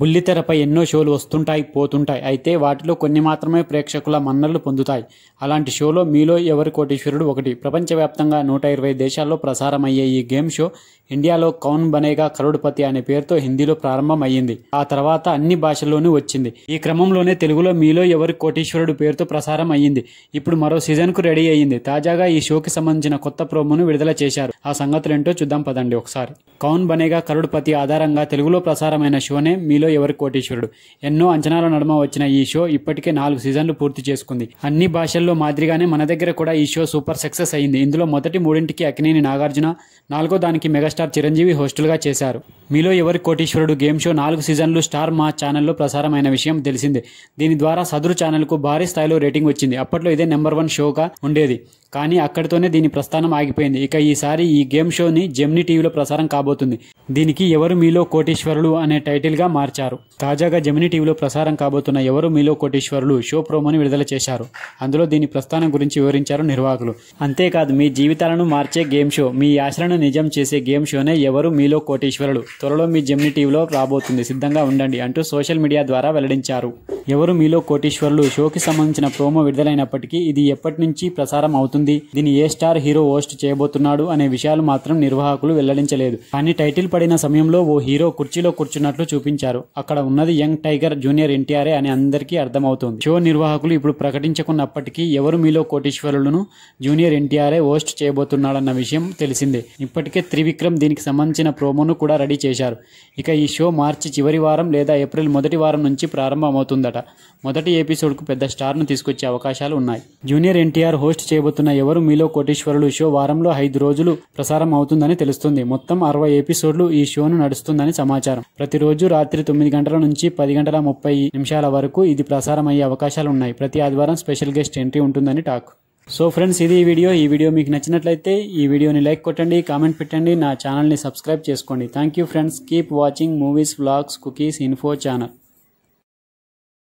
బుల్లితెరపై ఎన్నో షోలు వస్తుంటాయి పోతుంటాయి అయితే వాటిలో కొన్ని మాత్రమే ప్రేక్షకుల మన్నలు పొందుతాయి అలాంటి షోలో మీలో ఎవరి కోటీశ్వరుడు ఒకటి ప్రపంచవ్యాప్తంగా నూట ఇరవై దేశాల్లో ప్రసారమయ్యే ఈ గేమ్ షో ఇండియాలో కౌన్ బనేగా కరుడుపతి అనే పేరుతో హిందీలో ప్రారంభమయ్యింది ఆ తర్వాత అన్ని భాషల్లోనూ వచ్చింది ఈ క్రమంలోనే తెలుగులో మీలో ఎవరి కోటీశ్వరుడు పేరుతో ప్రసారం అయ్యింది ఇప్పుడు మరో సీజన్కు రెడీ అయ్యింది తాజాగా ఈ షోకి సంబంధించిన కొత్త ప్రోమోను విడుదల చేశారు ఆ ఏంటో చూద్దాం పదండి ఒకసారి కౌన్ బనేగా కరుడుపతి ఆధారంగా తెలుగులో ప్రసారమైన షోనే మీలో మీలో ఎవరు కోటీశ్వరుడు ఎన్నో అంచనాల నడుమ వచ్చిన ఈ షో ఇప్పటికే నాలుగు సీజన్లు పూర్తి చేసుకుంది అన్ని భాషల్లో మాదిరిగానే మన దగ్గర కూడా ఈ షో సూపర్ సక్సెస్ అయింది ఇందులో మొదటి మూడింటికి అక్కినేని నాగార్జున నాలుగో దానికి మెగాస్టార్ చిరంజీవి హోస్టల్గా చేశారు మీలో ఎవరి కోటీశ్వరుడు గేమ్ షో నాలుగు సీజన్లు స్టార్ మా ఛానల్లో ప్రసారమైన విషయం తెలిసిందే దీని ద్వారా సదరు ఛానల్కు భారీ స్థాయిలో రేటింగ్ వచ్చింది అప్పట్లో ఇదే నెంబర్ వన్ షోగా ఉండేది కానీ అక్కడితోనే దీని ప్రస్థానం ఆగిపోయింది ఇక ఈసారి ఈ గేమ్ షోని జెమ్నీ టీవీలో ప్రసారం కాబోతుంది దీనికి ఎవరు మీలో కోటీశ్వరులు అనే టైటిల్గా మార్చారు తాజాగా జెమినీ టీవీలో ప్రసారం కాబోతున్న ఎవరు మీలో కోటీశ్వరులు షో ప్రోమోని విడుదల చేశారు అందులో దీని ప్రస్థానం గురించి వివరించారు నిర్వాహకులు అంతేకాదు మీ జీవితాలను మార్చే గేమ్ షో మీ ఆశలను నిజం చేసే గేమ్ షోనే ఎవరు మీలో కోటీశ్వరులు త్వరలో మీ జెమినీ టీవీలో రాబోతుంది సిద్ధంగా ఉండండి అంటూ సోషల్ మీడియా ద్వారా వెల్లడించారు ఎవరు మీలో కోటీశ్వర్లు షోకి సంబంధించిన ప్రోమో విడుదలైనప్పటికీ ఇది ఎప్పటి నుంచి ప్రసారం అవుతుంది దీని ఏ స్టార్ హీరో హోస్ట్ చేయబోతున్నాడు అనే విషయాలు మాత్రం నిర్వాహకులు వెల్లడించలేదు కానీ టైటిల్ పడిన సమయంలో ఓ హీరో కుర్చీలో కూర్చున్నట్లు చూపించారు అక్కడ ఉన్నది యంగ్ టైగర్ జూనియర్ ఎన్టీఆర్ఏ అని అందరికీ అర్థమవుతుంది షో నిర్వాహకులు ఇప్పుడు ప్రకటించకున్నప్పటికీ ఎవరు మీలో కోటీశ్వరులను జూనియర్ ఎన్టీఆర్ఏ హోస్ట్ చేయబోతున్నాడన్న విషయం తెలిసిందే ఇప్పటికే త్రివిక్రమ్ దీనికి సంబంధించిన ప్రోమోను కూడా రెడీ చేశారు ఇక ఈ షో మార్చి చివరి వారం లేదా ఏప్రిల్ మొదటి వారం నుంచి ప్రారంభమవుతుంది చేశారట మొదటి ఎపిసోడ్కు పెద్ద స్టార్ను తీసుకొచ్చే అవకాశాలు ఉన్నాయి జూనియర్ ఎన్టీఆర్ హోస్ట్ చేయబోతున్న ఎవరు మీలో కోటేశ్వరులు షో వారంలో ఐదు రోజులు ప్రసారం అవుతుందని తెలుస్తుంది మొత్తం అరవై ఎపిసోడ్లు ఈ షోను నడుస్తుందని సమాచారం ప్రతిరోజు రాత్రి తొమ్మిది గంటల నుంచి పది గంటల ముప్పై నిమిషాల వరకు ఇది ప్రసారం అయ్యే అవకాశాలు ఉన్నాయి ప్రతి ఆదివారం స్పెషల్ గెస్ట్ ఎంట్రీ ఉంటుందని టాక్ సో ఫ్రెండ్స్ ఇది ఈ వీడియో ఈ వీడియో మీకు నచ్చినట్లయితే ఈ వీడియోని లైక్ కొట్టండి కామెంట్ పెట్టండి నా ఛానల్ని సబ్స్క్రైబ్ చేసుకోండి thank you friends keep watching movies vlogs cookies info channel